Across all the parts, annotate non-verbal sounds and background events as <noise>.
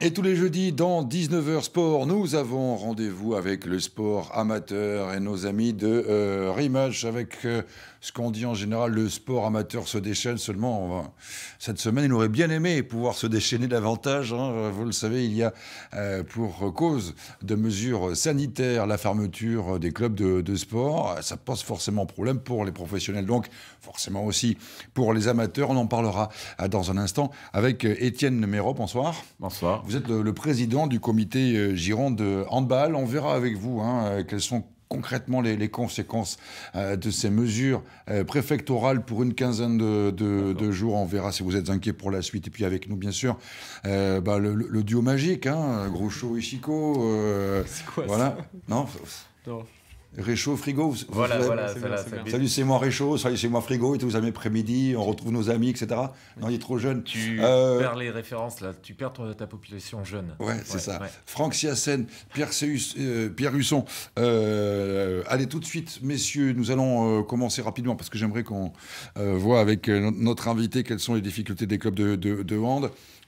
Et tous les jeudis, dans 19h Sport, nous avons rendez-vous avec le sport amateur et nos amis de euh, avec euh, ce qu'on dit en général, le sport amateur se déchaîne seulement. cette semaine, il aurait bien aimé pouvoir se déchaîner davantage. Hein. Vous le savez, il y a euh, pour cause de mesures sanitaires la fermeture des clubs de, sport. Ça pose forcément problème pour les professionnels, donc forcément aussi pour les amateurs. On en parlera euh, dans un instant avec Étienne Méro. Bonsoir. Bonsoir. Vous le, président du comité euh, de handball. On verra avec vous hein, euh, quelles sont concrètement les, conséquences euh, de ces mesures préfectorales pour une quinzaine de, jours. On verra si vous êtes inquiet pour la suite. Et puis avec nous, bien sûr, bah, le, duo magique, hein, Groucho et Chico. C'est quoi voilà. non. Réchaud, frigo. voilà, voilà, Salut, c'est moi Réchaud, salut, c'est moi frigo, et tous à après-midi, on retrouve nos amis, etc. Non, il est trop jeune. Tu euh, perds les références, là, tu perds ta, population jeune. Ouais, c'est ça. Franck Siassène, Pierre, euh, Pierre Husson. Euh, allez, tout de suite, messieurs, nous allons commencer rapidement, parce que j'aimerais qu'on voit avec notre invité quelles sont les difficultés des clubs de, de, de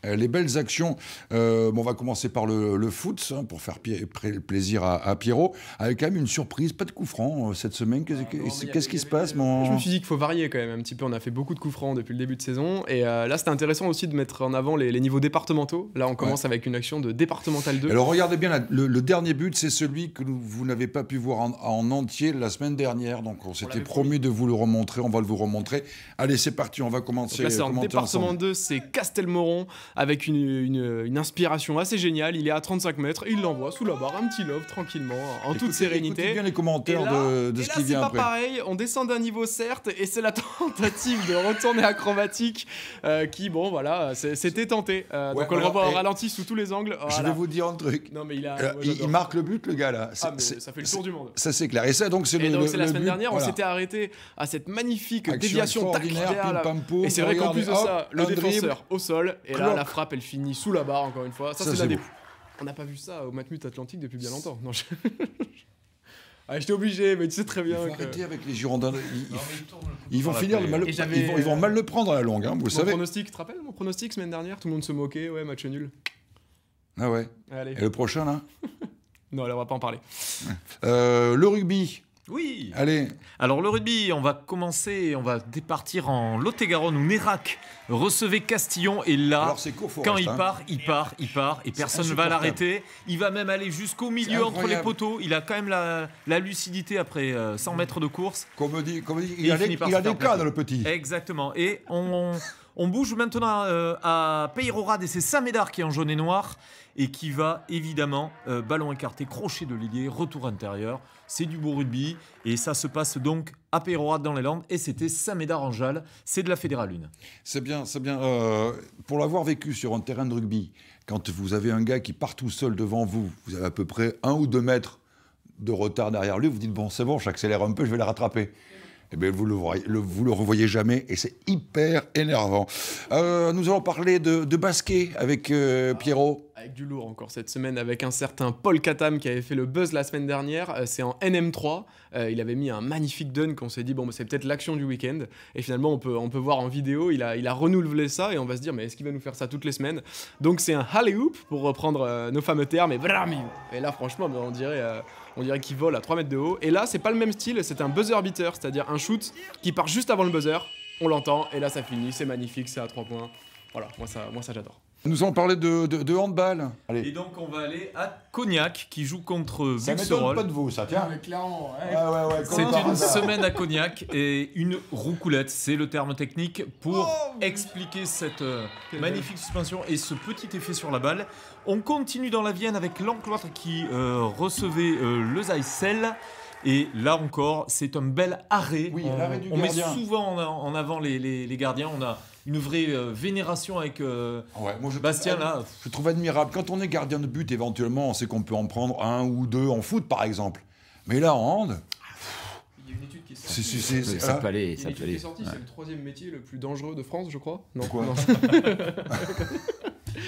euh, les belles actions, euh, on va commencer par le, foot, hein, pour faire plaisir à, Pierrot, avec quand même une surprise, pas de coup franc euh, cette semaine. Qu'est-ce ah, qui se passe mon... Je me suis dit qu'il faut varier quand même un petit peu. On a fait beaucoup de coups francs depuis le début de saison. Et là, c'est intéressant aussi de mettre en avant les, niveaux départementaux. Là, on commence avec une action de départemental 2. Alors, regardez bien, le, dernier but, c'est celui que vous n'avez pas pu voir en, entier la semaine dernière. Donc, on s'était promis de vous le remontrer. On va le vous remontrer. Allez, c'est parti, on va commencer. Donc là, c'est en département 2, c'est Castelmoron avec une, inspiration assez géniale. Il est à 35 mètres, il l'envoie sous la barre, un petit love tranquillement, en toute sérénité. bien les commentaires de, de ce qui vient après. C'est pas pareil, on descend d'un niveau certes, et c'est la <laughs> tentative de retourner acrobatique chromatique euh, qui, bon voilà, c'était tenté. Euh, donc on le revoit ralenti sous tous les angles. je vais vous dire un truc. Non, mais il, euh, marque le but, le gars là. Ah, ça fait le tour du monde. Ça c'est clair. Et ça donc c'est le. Donc, c'est la semaine dernière, on s'était arrêté à cette magnifique déviation tactique. et c'est vrai qu'en plus de ça, le défenseur au sol. Et là, la frappe, elle finit sous la barre, encore une fois. Ça, c'est la dé... On n'a pas vu ça au Matmut Atlantique depuis bien longtemps. Non, je... t'ai <laughs> ah, j'étais obligé, mais tu sais très bien. avec les Girondins. Ils, vont finir le mal. Ils vont, mal le prendre à la longue, hein, vous mon savez. Pronostic, tu te rappelles mon pronostic semaine dernière Tout le monde se moquait, ouais, match nul. Ah ouais. Et le prochain là <laughs> Non, là, on va pas en parler. Euh, le rugby. Oui. Allez. Alors le rugby, on va commencer, on va départir en Lot-et-Garonne où Nérac recevait Castillon et là, quand il, hein. part, il part, il part, et personne ne va l'arrêter. Il va même aller jusqu'au milieu entre les poteaux. Il a quand même la, lucidité après 100 euh, mètres de course. Comme dit, dit il, a, il le petit. Exactement. Et on on bouge maintenant euh, à Peyrorade et c'est Saint-Médard qui est en jaune et noir et qui va évidemment euh, ballon écarté, crochet de l'ailier, retour intérieur. C'est du beau rugby et ça se passe donc à Peyrorade dans les Landes et c'était Saint-Médard en jale, C'est de la Fédérale une. C'est bien, c'est bien. Euh, pour l'avoir vécu sur un terrain de rugby, quand vous avez un gars qui part tout seul devant vous, vous avez à peu près un ou deux mètres de retard derrière lui, vous dites bon c'est bon, j'accélère un peu, je vais la rattraper eh bien, vous ne le, vous le revoyez jamais et c'est hyper énervant. Euh, nous allons parler de, de basket avec euh, Pierrot avec du lourd encore cette semaine avec un certain Paul Katam qui avait fait le buzz la semaine dernière. Euh, c'est en NM3. Euh, il avait mis un magnifique dunk qu'on s'est dit, bon, bah, c'est peut-être l'action du week-end. Et finalement, on peut, on peut voir en vidéo, il a, il a renouvelé ça et on va se dire, mais est-ce qu'il va nous faire ça toutes les semaines Donc, c'est un alley hoop pour reprendre euh, nos fameux termes. Et, là, franchement, bah, on dirait. on dirait qu'il vole à 3 mètres de haut. Et là, c'est pas le même style, c'est un buzzer beater, c'est-à-dire un shoot qui part juste avant le buzzer. On l'entend, et là, ça finit, c'est magnifique, c'est à 3 points. Voilà, moi ça, moi ça j'adore. Nous allons parler de, de handball. Et donc, on va aller à Cognac qui joue contre Ça m'étonne pas de vous, ça, tiens. Ah, c'est une semaine à Cognac et une roucoulette, c'est le terme technique pour oh, expliquer cette euh, magnifique suspension et ce petit effet sur la balle. On continue dans la Vienne avec l'encloître qui euh, recevait euh, le Zeissel. Et là encore, c'est un bel arrêt. Oui, l'arrêt du on met souvent en, avant les, les gardiens. On a une vraie euh, vénération avec euh, moi je, Bastien. là. Je trouve admirable. Quand on est gardien de but, éventuellement, on sait qu'on peut en prendre un ou deux en foot, par exemple. Mais là, en hand. Il y a une étude qui est ça C'est le troisième métier le plus dangereux de France, je crois. Non, quoi. non. <laughs>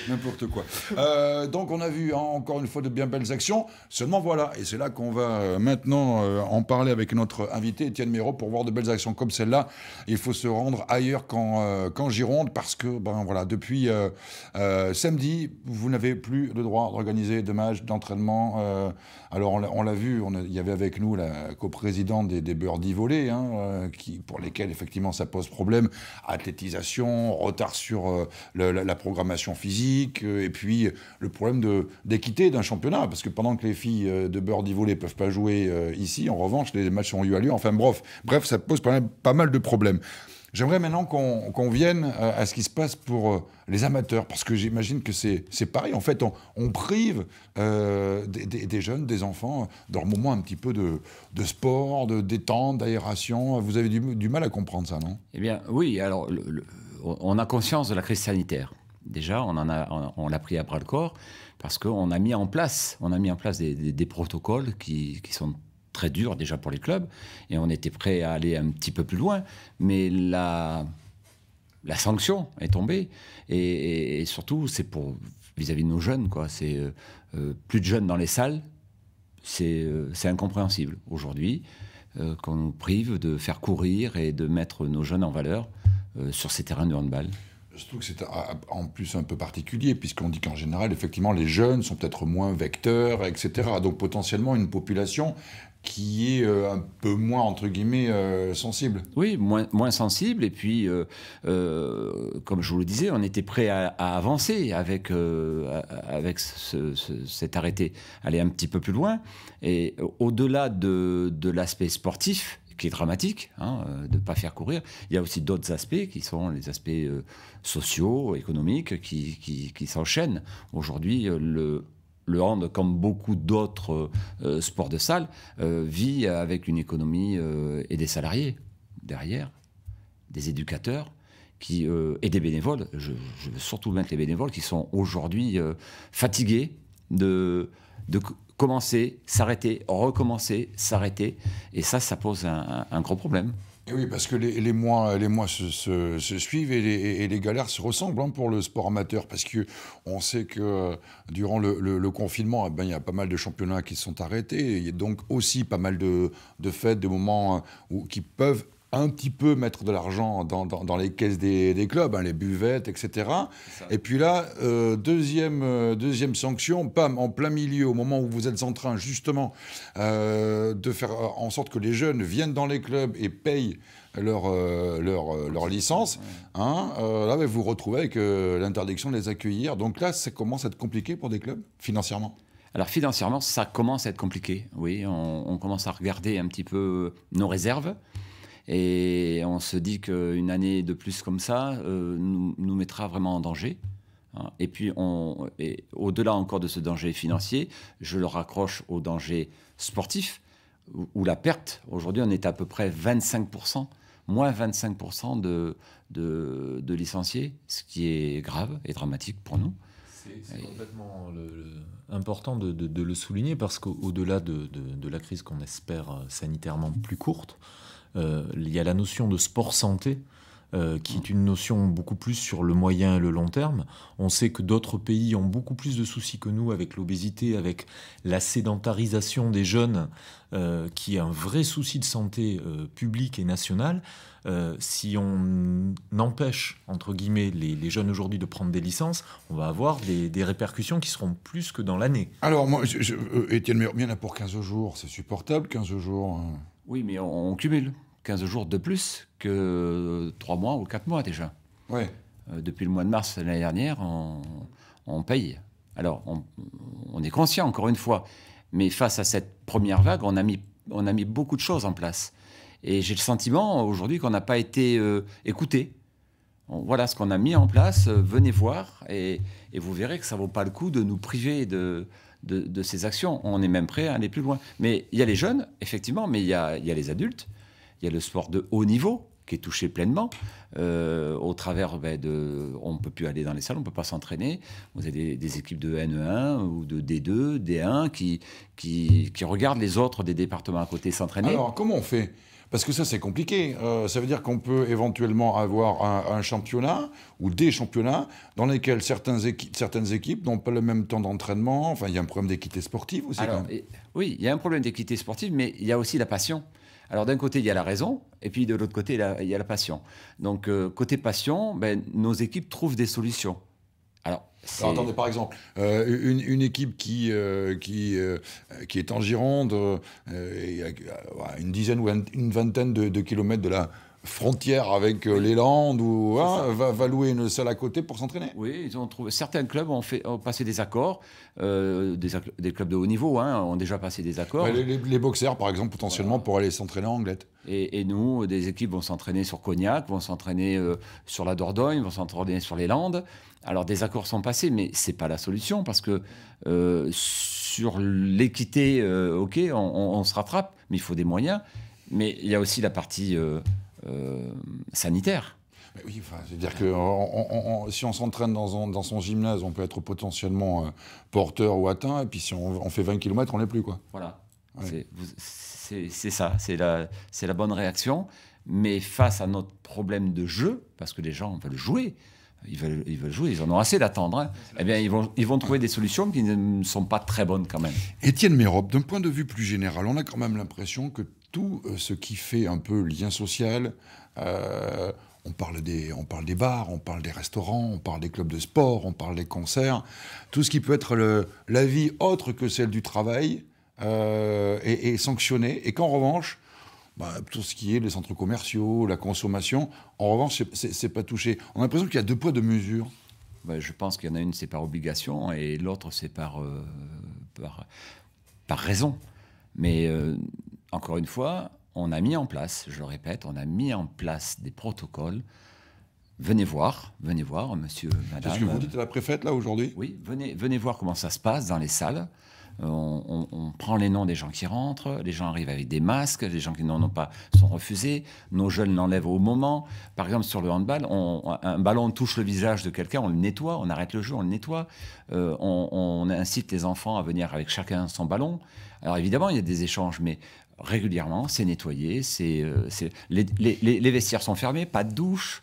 N'importe quoi. Euh, donc on a vu hein, encore une fois de bien belles actions. Seulement voilà, et c'est là qu'on va euh, maintenant euh, en parler avec notre invité Étienne Méro pour voir de belles actions comme celle-là. Il faut se rendre ailleurs qu'en Gironde parce que ben voilà, depuis samedi, vous n'avez plus le droit d'organiser de matchs d'entraînement. alors on l'a vu, il y avait avec nous la coprésidente des, des Birdies hein, qui, pour lesquels effectivement ça pose problème. Athlétisation, retard sur la programmation physique euh, et puis euh, le problème d'équité d'un championnat. Parce que pendant que les filles euh, de Birdie Volley ne peuvent pas jouer ici, en revanche, les matchs ont eu à lieu. Enfin bref, bref ça pose pas mal de problèmes. J'aimerais maintenant qu'on vienne à ce qui se passe pour les amateurs, parce que j'imagine que c'est pareil. En fait, on, prive des, jeunes, des enfants, d'un moment un petit peu de, de sport, de détente, d'aération. Vous avez du, mal à comprendre ça, non Eh bien, oui. Alors, on a conscience de la crise sanitaire. Déjà, on l'a pris à bras le corps parce qu'on a mis en place, on a mis en place des, protocoles qui, sont très durs déjà pour les clubs et on était prêt à aller un petit peu plus loin, mais la sanction est tombée. Et, surtout, c'est pour vis-à-vis de nos jeunes, quoi. C'est euh, euh, plus de jeunes dans les salles, c'est euh, incompréhensible aujourd'hui qu'on nous prive de faire courir et de mettre nos jeunes en valeur sur ces terrains de handball. Je trouve que c'est en plus un peu particulier, puisqu'on dit qu'en général, effectivement, les jeunes sont peut-être moins vecteurs, etc. Donc potentiellement une population qui est euh, un peu moins, entre guillemets, euh, sensible. Oui, moins, moins sensible. Et puis, euh, comme je vous le disais, on était prêt à, avancer avec, avec cet arrêté, aller un petit peu plus loin. Et au-delà de, de l'aspect sportif, qui est dramatique, hein, euh, de ne pas faire courir. Il y a aussi d'autres aspects qui sont les aspects euh, sociaux, économiques, qui, s'enchaînent. Aujourd'hui, euh, le, le hand, comme beaucoup d'autres sports de salle, vit avec une économie et des salariés derrière, des éducateurs. Qui, et des bénévoles, je, veux surtout mettre les bénévoles qui sont aujourd'hui fatigués de commencer, s'arrêter, recommencer, s'arrêter. Et ça, ça pose un, gros problème. Et oui, parce que les, mois, les mois se, suivent et les, galères se ressemblent hein, pour le sport amateur, parce qu'on sait que euh, durant le, confinement, eh ben, il y a pas mal de championnats qui sont arrêtés, il y a donc aussi pas mal de, fêtes, de moments euh, où, qui peuvent un petit peu mettre de l'argent dans, les caisses des, clubs, hein, les buvettes, etc. Et puis là, euh, deuxième, euh, deuxième sanction, en plein milieu, au moment où vous êtes en train justement euh, de faire en sorte que les jeunes viennent dans les clubs et payent leur, leur, licence, hein, là, vous vous retrouvez avec l'interdiction de les accueillir. Donc là, ça commence à être compliqué pour des clubs, financièrement. Alors financièrement, ça commence à être compliqué, oui. on commence à regarder un petit peu nos réserves. Et on se dit qu'une année de plus comme ça euh, nous, mettra vraiment en danger. Hein. Et puis, au-delà encore de ce danger financier, je le raccroche au danger sportif, où, la perte, aujourd'hui, on est à peu près 25%, moins 25% de, de, licenciés, ce qui est grave et dramatique pour nous. C'est complètement important de, de, le souligner parce qu'au-delà de, de, la crise qu'on espère sanitairement plus courte, euh, il y a la notion de sport santé euh, qui est une notion beaucoup plus sur le moyen et le long terme. On sait que d'autres pays ont beaucoup plus de soucis que nous avec l'obésité, avec la sédentarisation des jeunes, euh, qui est un vrai souci de santé publique et nationale. si on empêche, entre guillemets, les, jeunes aujourd'hui de prendre des licences, on va avoir des, répercussions qui seront plus que dans l'année. Alors, moi, Étienne Étienne bien là pour 15 jours, c'est supportable, 15 jours hein. Oui, mais on, cumule 15 jours de plus que 3 mois ou 4 mois déjà. Euh, depuis le mois de mars l'année dernière, on, paye. Alors, on, est conscient, encore une fois, mais face à cette première vague, on a mis, on a mis beaucoup de choses en place. Et j'ai le sentiment aujourd'hui qu'on n'a pas été euh, écouté. Voilà ce qu'on a mis en place, euh, venez voir, et, et, vous verrez que ça ne vaut pas le coup de nous priver de, de, ces actions. On est même prêt à aller plus loin. Mais il y a les jeunes, effectivement, mais il y a, les adultes, il y a le sport de haut niveau qui est touché pleinement euh, au travers ben, de on peut plus aller dans les salles on ne peut pas s'entraîner vous avez des, équipes de N1 e ou de D2 D1 qui qui, qui regardent les autres des départements à côté s'entraîner alors comment on fait parce que ça, c'est compliqué. Euh, ça veut dire qu'on peut éventuellement avoir un, championnat ou des championnats dans lesquels certaines, certaines équipes n'ont pas le même temps d'entraînement. Enfin, il y a un problème d'équité sportive aussi. Oui, il y a un problème d'équité sportive, mais il y a aussi la passion. Alors d'un côté, il y a la raison, et puis de l'autre côté, il y, a, la passion. Donc euh, côté passion, ben, nos équipes trouvent des solutions. Alors, attendez, par exemple, euh, une, équipe qui, euh, qui, euh, qui est en Gironde, une dizaine ou une vingtaine de kilomètres de la, frontière avec euh, les Landes ou hein, va, louer une salle à côté pour s'entraîner. Oui, ils ont trouvé. Certains clubs ont, fait, passé des accords, euh, des, clubs de haut niveau hein, ont déjà passé des accords. les, boxeurs, par exemple, potentiellement pourraient pour aller s'entraîner en Anglette. Et, nous, des équipes vont s'entraîner sur Cognac, vont s'entraîner euh, sur la Dordogne, vont s'entraîner sur les Landes. Alors des accords sont passés, mais c'est pas la solution parce que sur l'équité, ok, on, on, se rattrape, mais il faut des moyens. Mais il y a aussi la partie euh, sanitaire. oui, c'est-à-dire que si on s'entraîne dans son, gymnase, on peut être potentiellement euh, porteur ou atteint, et puis si on, fait 20 km, on n'est plus, quoi. Voilà. C'est ça, c'est la, bonne réaction. Mais face à notre problème de jeu, parce que les gens veulent jouer, ils veulent, jouer, ils en ont assez d'attendre, hein. eh bien, ils vont, ils vont trouver des solutions qui ne sont pas très bonnes quand même. Étienne Mérope, d'un point de vue plus général, on a quand même l'impression que tout euh, ce qui fait un peu lien social. Euh, on parle, des, on parle des bars, on parle des restaurants, on parle des clubs de sport, on parle des concerts. Tout ce qui peut être la vie autre que celle du travail euh, est, sanctionné. Et qu'en revanche, bah, tout ce qui est les centres commerciaux, la consommation, en revanche, c'est pas touché. On a l'impression qu'il y a deux poids, deux mesures. Bah, je pense qu'il y en a une, c'est par obligation, et l'autre, c'est par, par, raison. Mais encore une fois, on a mis en place, je le répète, on a mis en place des protocoles. Venez voir, venez voir, monsieur, madame. C'est ce que vous dites à la préfète, là, aujourd'hui Oui, venez, venez voir comment ça se passe dans les salles. Euh, on, prend les noms des gens qui rentrent, les gens arrivent avec des masques, les gens qui n'en ont pas sont refusés, nos jeunes l'enlèvent au moment. Par exemple, sur le handball, un ballon touche le visage de quelqu'un, on le nettoie, on arrête le jeu, on le nettoie. Euh, on, incite les enfants à venir avec chacun son ballon. Alors évidemment, il y a des échanges, mais régulièrement, c'est nettoyé, c'est, euh, les, vestiaires sont fermés, pas de douche.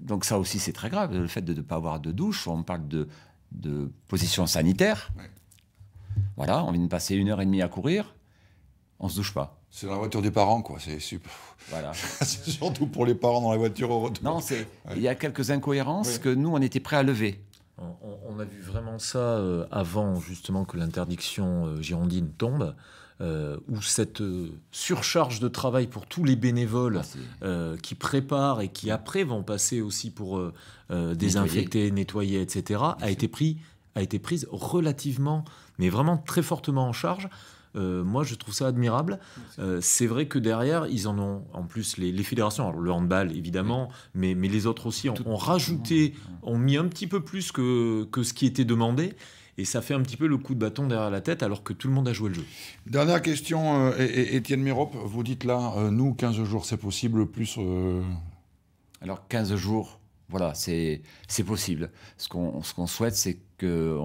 donc ça aussi, c'est très grave, le fait de ne pas avoir de douche. On parle de, position sanitaire. Voilà, on vient de passer une heure et demie à courir, on se douche pas. C'est dans la voiture des parents, quoi. C'est super. Voilà. <laughs> c'est surtout pour les parents dans la voiture au retour. Non, Il y a quelques incohérences que nous, on était prêts à lever. On, a vu vraiment ça euh, avant justement que l'interdiction euh, girondine tombe. Euh, où cette surcharge de travail pour tous les bénévoles ah, qui préparent et qui après vont passer aussi pour désinfecter, nettoyer, etc., a été pris a été prise relativement, mais vraiment très fortement en charge. Euh, moi, je trouve ça admirable. Euh, c'est vrai que derrière, ils en ont, en plus, les, fédérations, alors le handball évidemment, mais, mais, les autres aussi, ont, rajouté, ont mis un petit peu plus que, que ce qui était demandé et ça fait un petit peu le coup de bâton derrière la tête alors que tout le monde a joué le jeu. Dernière question, euh, Étienne Mérope. vous dites là, nous, 15 jours, c'est possible, plus... Alors 15 jours, voilà, c'est possible. Ce qu'on souhaite, c'est que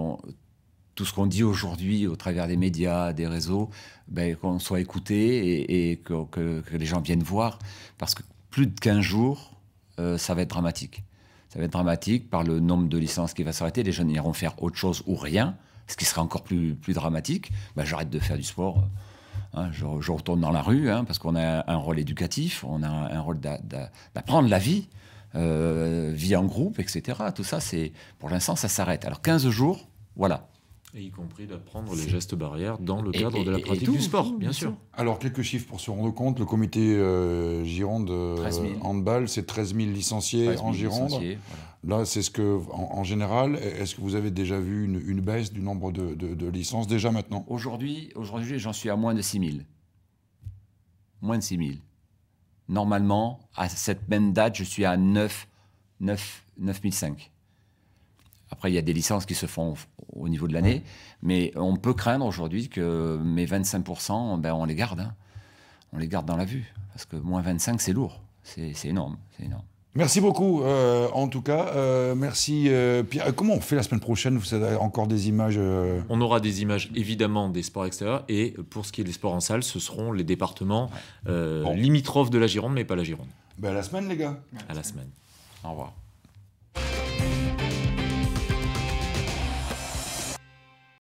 tout ce qu'on dit aujourd'hui au travers des médias, des réseaux, ben, qu'on soit écouté et, que, les gens viennent voir. Parce que plus de 15 jours, euh, ça va être dramatique. Ça va être dramatique par le nombre de licences qui va s'arrêter. Les jeunes iront faire autre chose ou rien, ce qui sera encore plus, dramatique. Ben, J'arrête de faire du sport. Euh, hein. je, retourne dans la rue hein, parce qu'on a un rôle éducatif, on a un rôle d'apprendre la vie. Euh, vie en groupe, etc. Tout ça, c'est pour l'instant, ça s'arrête. Alors 15 jours, voilà. Et y compris d'apprendre les gestes barrières dans le cadre de la pratique du sport, bien sûr. Alors, quelques chiffres pour se rendre compte. Le comité euh, Gironde euh, Handball, c'est 13 000 licenciés en Gironde. Là, c'est ce que, en, général, est-ce que vous avez déjà vu une, baisse du nombre de, licences déjà maintenant Aujourd'hui, aujourd'hui j'en suis à moins de 6 000. Moins de 6 000 normalement, à cette même date, je suis à 9, 9, 9005. Après, il y a des licences qui se font au niveau de l'année, mais on peut craindre aujourd'hui que mes 25%, ben, on les garde. Hein. On les garde dans la vue, parce que moins 25, c'est lourd, c'est énorme, c'est énorme. Merci beaucoup, euh, en tout cas. Euh, merci, euh, Pierre. Comment on fait la semaine prochaine Vous avez encore des images On aura des images, évidemment, des sports extérieurs. Et pour ce qui est des sports en salle, ce seront les départements limitrophes de la Gironde, mais pas la Gironde. Ben à la semaine, les gars. À la semaine. Au revoir.